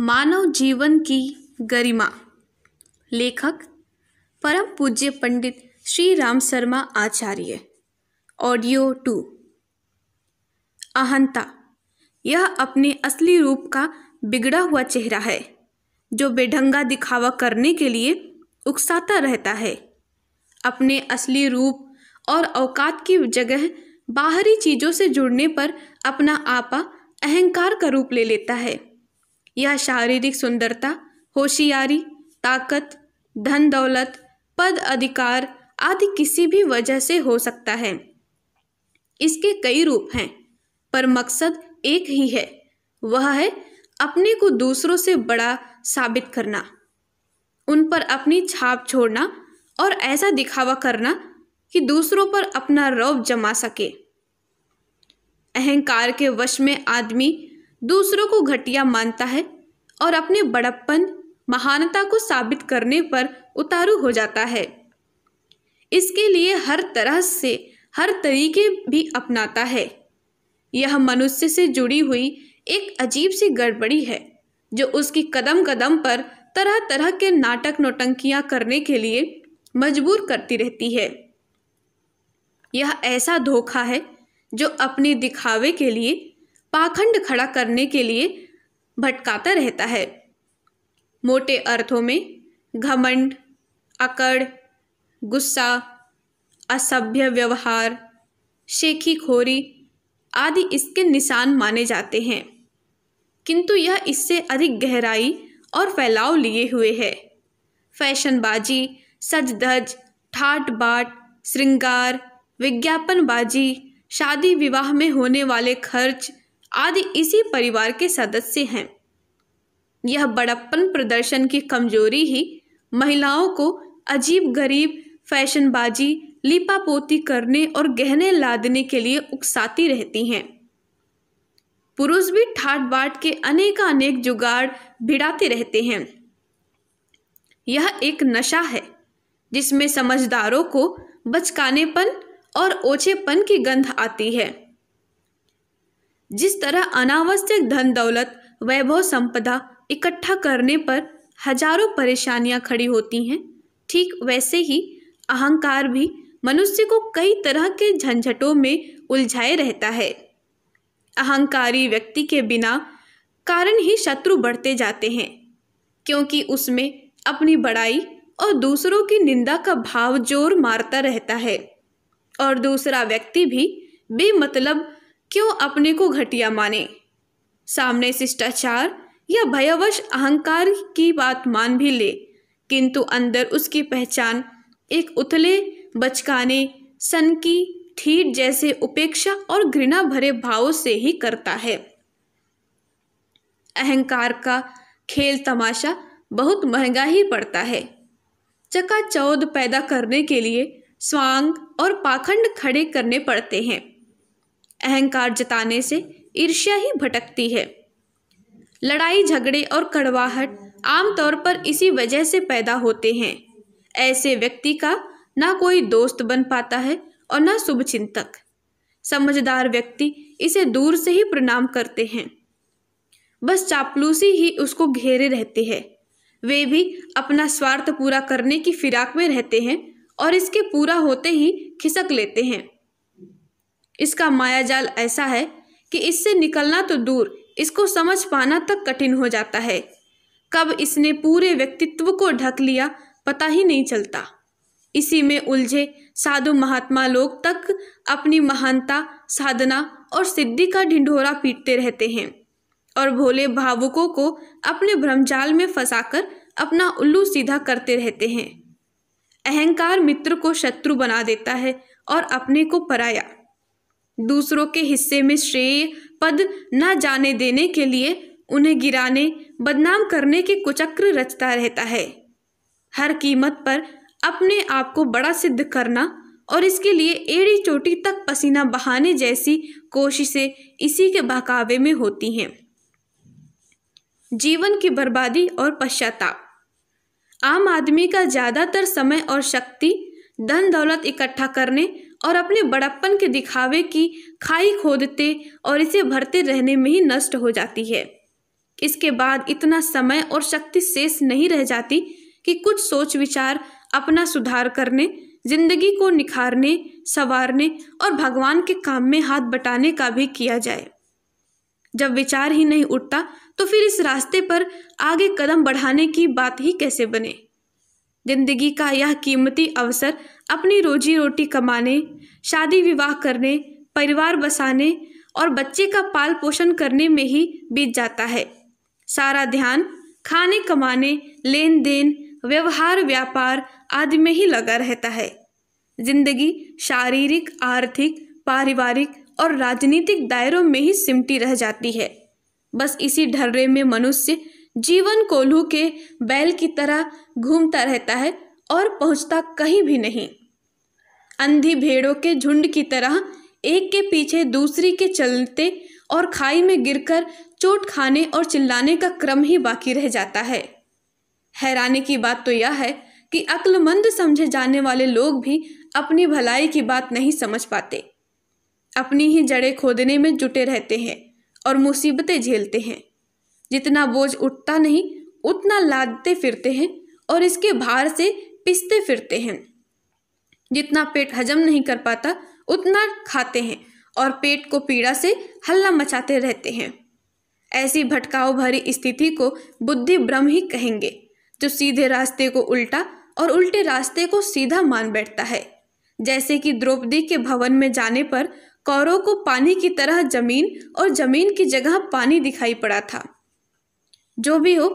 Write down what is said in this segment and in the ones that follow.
मानव जीवन की गरिमा लेखक परम पूज्य पंडित श्री राम शर्मा आचार्य ऑडियो टू अहंता यह अपने असली रूप का बिगड़ा हुआ चेहरा है जो बेढंगा दिखावा करने के लिए उकसाता रहता है अपने असली रूप और औकात की जगह बाहरी चीज़ों से जुड़ने पर अपना आपा अहंकार का रूप ले लेता है यह शारीरिक सुंदरता होशियारी ताकत धन दौलत पद अधिकार आदि किसी भी वजह से हो सकता है इसके कई रूप हैं पर मकसद एक ही है वह है अपने को दूसरों से बड़ा साबित करना उन पर अपनी छाप छोड़ना और ऐसा दिखावा करना कि दूसरों पर अपना रौब जमा सके अहंकार के वश में आदमी दूसरों को घटिया मानता है और अपने बड़प्पन महानता को साबित करने पर उतारू हो जाता है इसके लिए हर तरह से हर तरीके भी अपनाता है यह मनुष्य से जुड़ी हुई एक अजीब सी गड़बड़ी है जो उसकी कदम कदम पर तरह तरह के नाटक नोटंकियां करने के लिए मजबूर करती रहती है यह ऐसा धोखा है जो अपने दिखावे के लिए पाखंड खड़ा करने के लिए भटकाता रहता है मोटे अर्थों में घमंड अकड़ गुस्सा असभ्य व्यवहार शेखी खोरी आदि इसके निशान माने जाते हैं किंतु यह इससे अधिक गहराई और फैलाव लिए हुए है फैशनबाजी सज धज ठाट बाट श्रृंगार विज्ञापनबाजी शादी विवाह में होने वाले खर्च आदि इसी परिवार के सदस्य हैं यह बड़प्पन प्रदर्शन की कमजोरी ही महिलाओं को अजीब गरीब फैशनबाजी लिपापोती करने और गहने लादने के लिए उकसाती रहती हैं पुरुष भी ठाट बाट के अनेकानेक जुगाड़ भिड़ाते रहते हैं यह एक नशा है जिसमें समझदारों को बचकानेपन और ओछेपन की गंध आती है जिस तरह अनावश्यक धन दौलत वैभव संपदा इकट्ठा करने पर हजारों परेशानियां खड़ी होती हैं ठीक वैसे ही अहंकार भी मनुष्य को कई तरह के झंझटों में उलझाए रहता है अहंकारी व्यक्ति के बिना कारण ही शत्रु बढ़ते जाते हैं क्योंकि उसमें अपनी बड़ाई और दूसरों की निंदा का भाव जोर मारता रहता है और दूसरा व्यक्ति भी बेमतलब क्यों अपने को घटिया माने सामने शिष्टाचार या भयवश अहंकार की बात मान भी ले किंतु अंदर उसकी पहचान एक उथले बचकाने सन की ठीठ जैसे उपेक्षा और घृणा भरे भावों से ही करता है अहंकार का खेल तमाशा बहुत महंगा ही पड़ता है चका चौद पैदा करने के लिए स्वांग और पाखंड खड़े करने पड़ते हैं अहंकार जताने से ईर्ष्या ही भटकती है लड़ाई झगड़े और कड़वाहट आमतौर पर इसी वजह से पैदा होते हैं ऐसे व्यक्ति का ना कोई दोस्त बन पाता है और ना शुभचिंतक समझदार व्यक्ति इसे दूर से ही प्रणाम करते हैं बस चापलूसी ही उसको घेरे रहते हैं वे भी अपना स्वार्थ पूरा करने की फिराक में रहते हैं और इसके पूरा होते ही खिसक लेते हैं इसका मायाजाल ऐसा है कि इससे निकलना तो दूर इसको समझ पाना तक कठिन हो जाता है कब इसने पूरे व्यक्तित्व को ढक लिया पता ही नहीं चलता इसी में उलझे साधु महात्मा लोग तक अपनी महानता साधना और सिद्धि का ढिंढोरा पीटते रहते हैं और भोले भावुकों को अपने भ्रमजाल में फंसाकर अपना उल्लू सीधा करते रहते हैं अहंकार मित्र को शत्रु बना देता है और अपने को पराया दूसरों के हिस्से में श्रेय पद न जाने देने के लिए उन्हें गिराने बदनाम करने के कुचक्र रचता रहता है हर कीमत पर अपने आप को बड़ा सिद्ध करना और इसके लिए एड़ी चोटी तक पसीना बहाने जैसी कोशिशें इसी के बहकावे में होती हैं जीवन की बर्बादी और पश्चाताप आम आदमी का ज़्यादातर समय और शक्ति धन दौलत इकट्ठा करने और अपने बड़प्पन के दिखावे की खाई खोदते और इसे भरते रहने में ही नष्ट हो जाती है इसके बाद इतना समय और शक्ति शेष नहीं रह जाती कि कुछ सोच विचार अपना सुधार करने जिंदगी को निखारने संवारने और भगवान के काम में हाथ बटाने का भी किया जाए जब विचार ही नहीं उठता तो फिर इस रास्ते पर आगे कदम बढ़ाने की बात ही कैसे बने ज़िंदगी का यह कीमती अवसर अपनी रोजी रोटी कमाने शादी विवाह करने परिवार बसाने और बच्चे का पाल पोषण करने में ही बीत जाता है सारा ध्यान खाने कमाने लेन देन व्यवहार व्यापार आदि में ही लगा रहता है जिंदगी शारीरिक आर्थिक पारिवारिक और राजनीतिक दायरों में ही सिमटी रह जाती है बस इसी ढर्रे में मनुष्य जीवन कोल्हू के बैल की तरह घूमता रहता है और पहुंचता कहीं भी नहीं अंधी भेड़ों के झुंड की तरह एक के पीछे दूसरी के चलते और खाई में गिरकर चोट खाने और चिल्लाने का क्रम ही बाकी रह जाता है हैरानी की बात तो यह है कि अक्लमंद समझे जाने वाले लोग भी अपनी भलाई की बात नहीं समझ पाते अपनी ही जड़ें खोदने में जुटे रहते हैं और मुसीबतें झेलते हैं जितना बोझ उठता नहीं उतना लादते फिरते हैं और इसके भार से पिसते फिरते हैं जितना पेट हजम नहीं कर पाता उतना खाते हैं और पेट को पीड़ा से हल्ला मचाते रहते हैं ऐसी भटकाव भरी स्थिति को बुद्धि ब्रह्म ही कहेंगे जो सीधे रास्ते को उल्टा और उल्टे रास्ते को सीधा मान बैठता है जैसे कि द्रौपदी के भवन में जाने पर कौरों को पानी की तरह जमीन और जमीन की जगह पानी दिखाई पड़ा था जो भी हो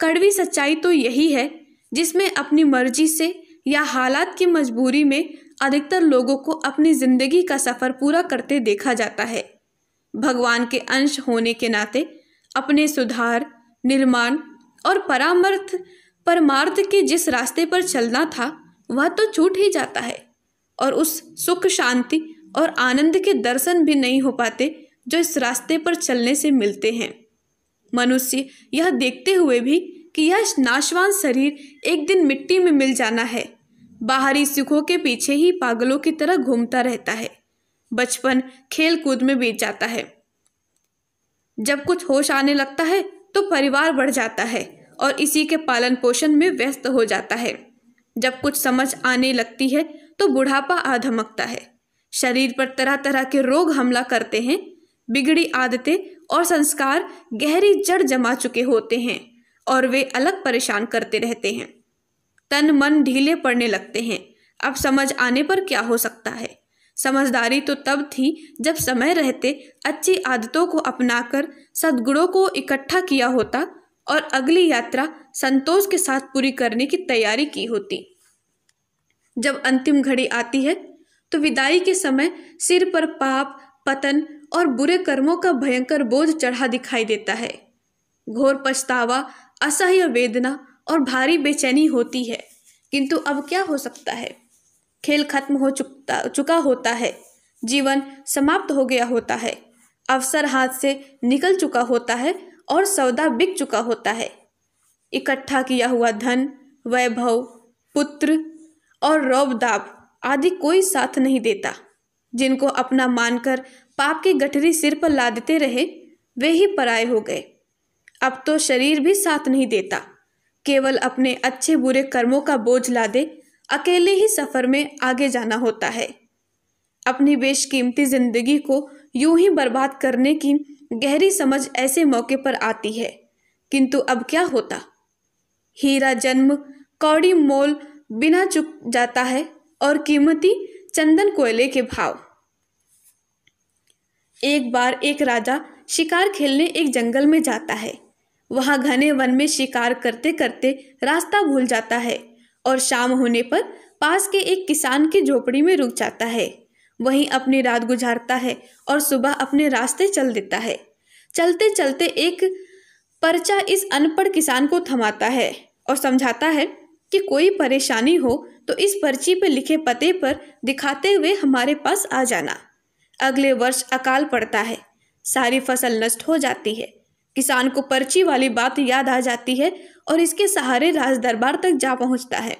कड़वी सच्चाई तो यही है जिसमें अपनी मर्जी से या हालात की मजबूरी में अधिकतर लोगों को अपनी ज़िंदगी का सफ़र पूरा करते देखा जाता है भगवान के अंश होने के नाते अपने सुधार निर्माण और परामर्थ परमार्थ के जिस रास्ते पर चलना था वह तो छूट ही जाता है और उस सुख शांति और आनंद के दर्शन भी नहीं हो पाते जो इस रास्ते पर चलने से मिलते हैं मनुष्य यह देखते हुए भी कि यह नाशवान शरीर एक दिन मिट्टी में मिल जाना है बाहरी सुखों के पीछे ही पागलों की तरह घूमता रहता है बचपन खेल कूद में बीत जाता है जब कुछ होश आने लगता है तो परिवार बढ़ जाता है और इसी के पालन पोषण में व्यस्त हो जाता है जब कुछ समझ आने लगती है तो बुढ़ापा आधमकता है शरीर पर तरह तरह के रोग हमला करते हैं बिगड़ी आदतें और संस्कार गहरी जड़ जमा चुके होते हैं और वे अलग परेशान करते रहते हैं तन मन ढीले पड़ने लगते हैं अब समझ आने पर क्या हो सकता है समझदारी तो तब थी जब समय रहते अच्छी आदतों को अपनाकर सद्गुणों को इकट्ठा किया होता और अगली यात्रा संतोष के साथ पूरी करने की तैयारी की होती जब अंतिम घड़ी आती है तो विदाई के समय सिर पर पाप पतन और बुरे कर्मों का भयंकर बोझ चढ़ा दिखाई देता है घोर पछतावा असह्य वेदना और भारी बेचैनी होती है किंतु अब क्या हो सकता है खेल खत्म हो चुकता चुका होता है जीवन समाप्त हो गया होता है अवसर हाथ से निकल चुका होता है और सौदा बिक चुका होता है इकट्ठा किया हुआ धन वैभव पुत्र और रौबदाब आदि कोई साथ नहीं देता जिनको अपना मानकर पाप की गठरी सिर पर लादते रहे वे ही पराए हो गए अब तो शरीर भी साथ नहीं देता केवल अपने अच्छे बुरे कर्मों का बोझ लादे अकेले ही सफ़र में आगे जाना होता है अपनी बेशकीमती ज़िंदगी को यूं ही बर्बाद करने की गहरी समझ ऐसे मौके पर आती है किंतु अब क्या होता हीरा जन्म कौड़ी मोल बिना चुक जाता है और कीमती चंदन कोयले के भाव एक बार एक राजा शिकार खेलने एक जंगल में जाता है वहाँ घने वन में शिकार करते करते रास्ता भूल जाता है और शाम होने पर पास के एक किसान की झोपड़ी में रुक जाता है वहीं अपनी रात गुजारता है और सुबह अपने रास्ते चल देता है चलते चलते एक पर्चा इस अनपढ़ किसान को थमाता है और समझाता है कि कोई परेशानी हो तो इस पर्ची पर लिखे पते पर दिखाते हुए हमारे पास आ जाना अगले वर्ष अकाल पड़ता है सारी फसल नष्ट हो जाती है किसान को पर्ची वाली बात याद आ जाती है और इसके सहारे राज दरबार तक जा पहुंचता है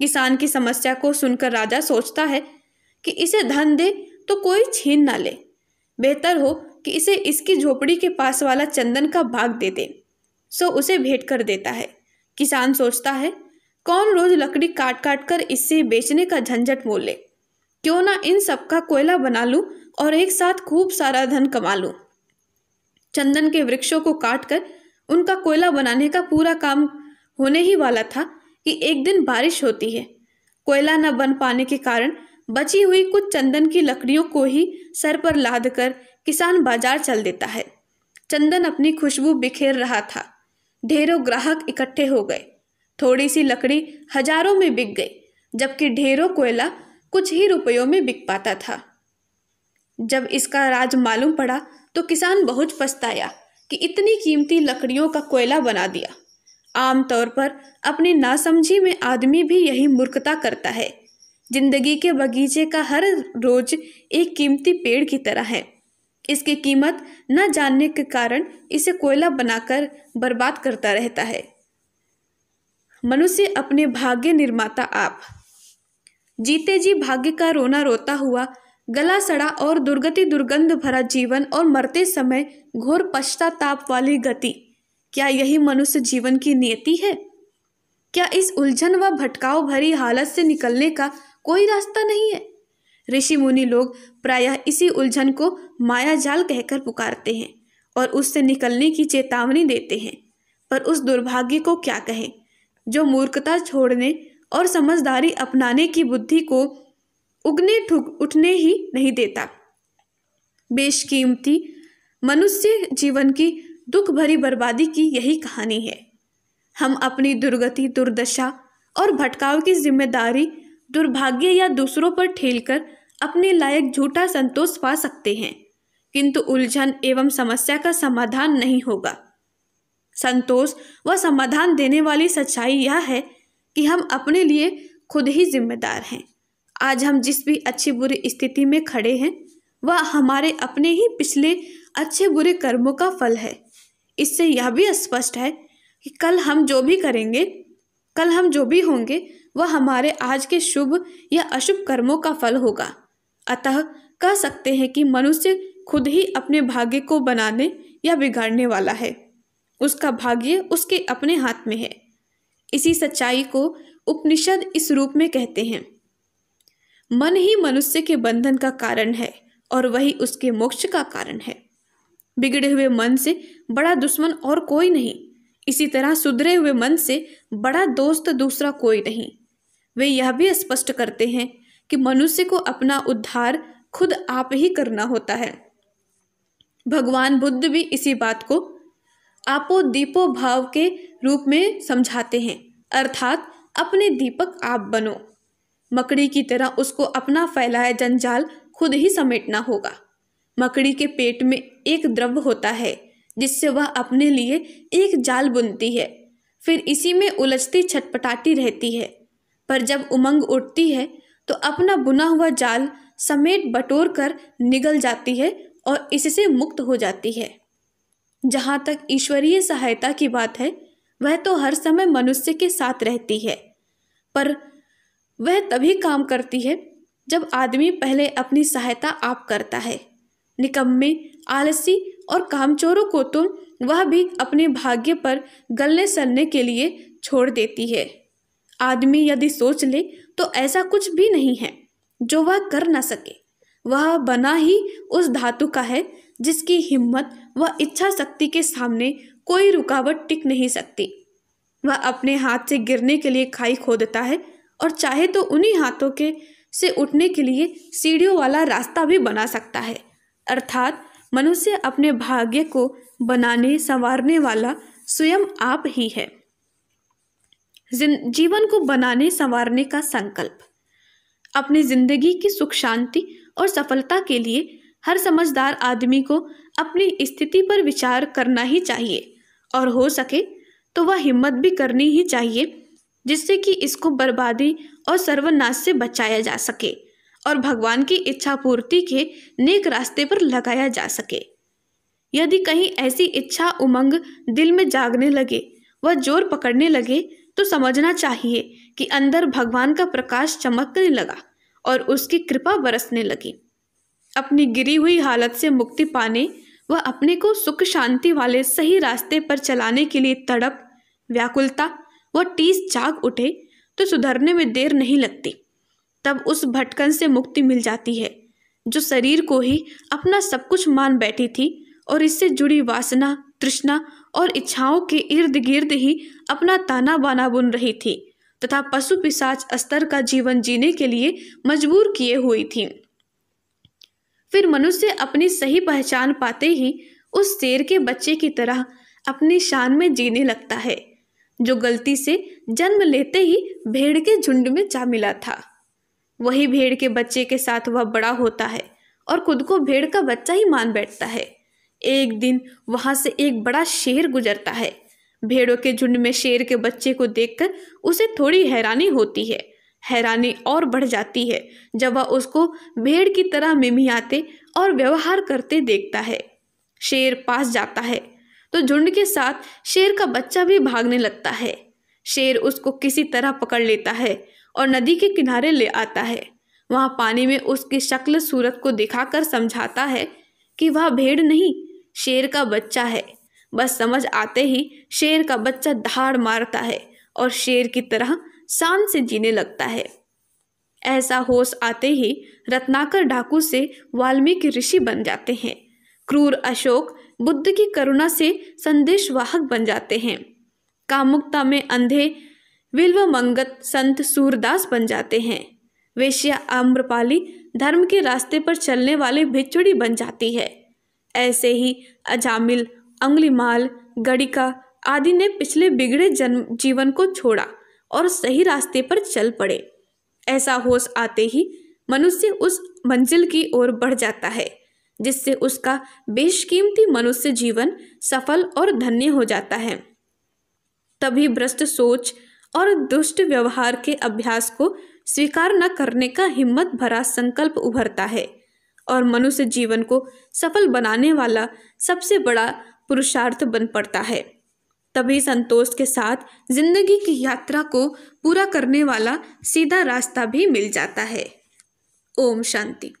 किसान की समस्या को सुनकर राजा सोचता है कि इसे धन दे तो कोई छीन ना ले बेहतर हो कि इसे इसकी झोपड़ी के पास वाला चंदन का भाग दे दे सो उसे भेंट कर देता है किसान सोचता है कौन रोज लकड़ी काट काट कर इससे बेचने का झंझट मोल ले क्यों ना इन सब का कोयला बना लूं और एक साथ खूब सारा धन कमा लूं। चंदन के वृक्षों को काट कर उनका कोयला बनाने का पूरा काम होने ही वाला था कि एक दिन बारिश होती है कोयला न बन पाने के कारण बची हुई कुछ चंदन की लकड़ियों को ही सर पर लाद कर किसान बाजार चल देता है चंदन अपनी खुशबू बिखेर रहा था ढेरों ग्राहक इकट्ठे हो गए थोड़ी सी लकड़ी हजारों में बिक गई जबकि ढेरों कोयला कुछ ही रुपयों में बिक पाता था जब इसका राज मालूम पड़ा तो किसान बहुत पछताया कि इतनी कीमती लकड़ियों का कोयला बना दिया आमतौर पर अपनी नासमझी में आदमी भी यही मूर्खता करता है जिंदगी के बगीचे का हर रोज एक कीमती पेड़ की तरह है इसकी कीमत न जानने के कारण इसे कोयला बनाकर बर्बाद करता रहता है मनुष्य अपने भाग्य निर्माता आप जीते जी भाग्य का रोना रोता हुआ गला सड़ा और दुर्गति दुर्गंध भरा जीवन और मरते समय घोर पश्चाताप वाली गति क्या यही मनुष्य जीवन की नियति है क्या इस उलझन व भटकाव भरी हालत से निकलने का कोई रास्ता नहीं है ऋषि मुनि लोग प्रायः इसी उलझन को माया जाल कहकर पुकारते हैं और उससे निकलने की चेतावनी देते हैं पर उस दुर्भाग्य को क्या कहें जो मूर्खता छोड़ने और समझदारी अपनाने की बुद्धि को उगने ठुक उठने ही नहीं देता बेशकीमती मनुष्य जीवन की दुख भरी बर्बादी की यही कहानी है हम अपनी दुर्गति दुर्दशा और भटकाव की जिम्मेदारी दुर्भाग्य या दूसरों पर ठेलकर अपने लायक झूठा संतोष पा सकते हैं किंतु उलझन एवं समस्या का समाधान नहीं होगा संतोष व समाधान देने वाली सच्चाई यह है कि हम अपने लिए खुद ही जिम्मेदार हैं आज हम जिस भी अच्छी बुरी स्थिति में खड़े हैं वह हमारे अपने ही पिछले अच्छे बुरे कर्मों का फल है इससे यह भी स्पष्ट है कि कल हम जो भी करेंगे कल हम जो भी होंगे वह हमारे आज के शुभ या अशुभ कर्मों का फल होगा अतः कह सकते हैं कि मनुष्य खुद ही अपने भाग्य को बनाने या बिगाड़ने वाला है उसका भाग्य उसके अपने हाथ में है इसी सच्चाई को उपनिषद इस रूप में कहते हैं मन ही मनुष्य के बंधन का कारण है और वही उसके मोक्ष का कारण है बिगड़े हुए मन से बड़ा दुश्मन और कोई नहीं इसी तरह सुधरे हुए मन से बड़ा दोस्त दूसरा कोई नहीं वे यह भी स्पष्ट करते हैं कि मनुष्य को अपना उद्धार खुद आप ही करना होता है भगवान बुद्ध भी इसी बात को आपो दीपो भाव के रूप में समझाते हैं अर्थात अपने दीपक आप बनो मकड़ी की तरह उसको अपना फैलाया जंजाल खुद ही समेटना होगा मकड़ी के पेट में एक द्रव्य होता है जिससे वह अपने लिए एक जाल बुनती है फिर इसी में उलझती छटपटाती रहती है पर जब उमंग उठती है तो अपना बुना हुआ जाल समेट बटोर कर निगल जाती है और इससे मुक्त हो जाती है जहाँ तक ईश्वरीय सहायता की बात है वह तो हर समय मनुष्य के साथ रहती है पर वह तभी काम करती है जब आदमी पहले अपनी सहायता आप करता है निकम्मे आलसी और कामचोरों को तो वह भी अपने भाग्य पर गलने सलने के लिए छोड़ देती है आदमी यदि सोच ले तो ऐसा कुछ भी नहीं है जो वह कर ना सके वह बना ही उस धातु का है जिसकी हिम्मत वह इच्छा शक्ति के सामने कोई रुकावट टिक नहीं सकती वह अपने हाथ से गिरने के लिए खाई खोदता है और चाहे तो उन्हीं हाथों के से उठने के लिए सीढ़ियों वाला रास्ता भी बना सकता है अर्थात मनुष्य अपने भाग्य को बनाने संवारने वाला स्वयं आप ही है जीवन को बनाने संवारने का संकल्प अपनी जिंदगी की सुख शांति और सफलता के लिए हर समझदार आदमी को अपनी स्थिति पर विचार करना ही चाहिए और हो सके तो वह हिम्मत भी करनी ही चाहिए जिससे कि इसको बर्बादी और सर्वनाश से बचाया जा सके और भगवान की इच्छा पूर्ति के नेक रास्ते पर लगाया जा सके यदि कहीं ऐसी इच्छा उमंग दिल में जागने लगे व जोर पकड़ने लगे तो समझना चाहिए कि अंदर भगवान का प्रकाश चमकने लगा और उसकी कृपा बरसने लगी अपनी गिरी हुई हालत से मुक्ति पाने वह अपने को सुख शांति वाले सही रास्ते पर चलाने के लिए तड़प व्याकुलता व टीस जाग उठे तो सुधरने में देर नहीं लगती तब उस भटकन से मुक्ति मिल जाती है जो शरीर को ही अपना सब कुछ मान बैठी थी और इससे जुड़ी वासना तृष्णा और इच्छाओं के इर्द गिर्द ही अपना ताना बाना बुन रही थी तथा पशु पिशाच स्तर का जीवन जीने के लिए मजबूर किए हुई थी फिर मनुष्य अपनी सही पहचान पाते ही उस शेर के बच्चे की तरह अपनी शान में जीने लगता है जो गलती से जन्म लेते ही भेड़ के झुंड में जा मिला था वही भेड़ के बच्चे के साथ वह बड़ा होता है और खुद को भेड़ का बच्चा ही मान बैठता है एक दिन वहां से एक बड़ा शेर गुजरता है भेड़ों के झुंड में शेर के बच्चे को देखकर उसे थोड़ी हैरानी होती है हैरानी और बढ़ जाती है जब वह उसको भेड़ की तरह मिमियाते और व्यवहार करते देखता है शेर पास जाता है तो झुंड के साथ शेर का बच्चा भी भागने लगता है शेर उसको किसी तरह पकड़ लेता है और नदी के किनारे ले आता है वहाँ पानी में उसकी शक्ल सूरत को दिखाकर समझाता है कि वह भेड़ नहीं शेर का बच्चा है बस समझ आते ही शेर का बच्चा दहाड़ मारता है और शेर की तरह शान से जीने लगता है ऐसा होश आते ही रत्नाकर डाकू से वाल्मीकि ऋषि बन जाते हैं क्रूर अशोक बुद्ध की करुणा से संदेशवाहक बन जाते हैं कामुकता में अंधे विल्व मंगत संत सूरदास बन जाते हैं वेश्या आम्रपाली धर्म के रास्ते पर चलने वाले भिचुड़ी बन जाती है ऐसे ही अजामिल अंगलीमाल गड़िका आदि ने पिछले बिगड़े जन्म जीवन को छोड़ा और सही रास्ते पर चल पड़े ऐसा होश आते ही मनुष्य उस मंजिल की ओर बढ़ जाता है जिससे उसका बेशकीमती मनुष्य जीवन सफल और धन्य हो जाता है तभी भ्रष्ट सोच और दुष्ट व्यवहार के अभ्यास को स्वीकार न करने का हिम्मत भरा संकल्प उभरता है और मनुष्य जीवन को सफल बनाने वाला सबसे बड़ा पुरुषार्थ बन पड़ता है तभी संतोष के साथ जिंदगी की यात्रा को पूरा करने वाला सीधा रास्ता भी मिल जाता है ओम शांति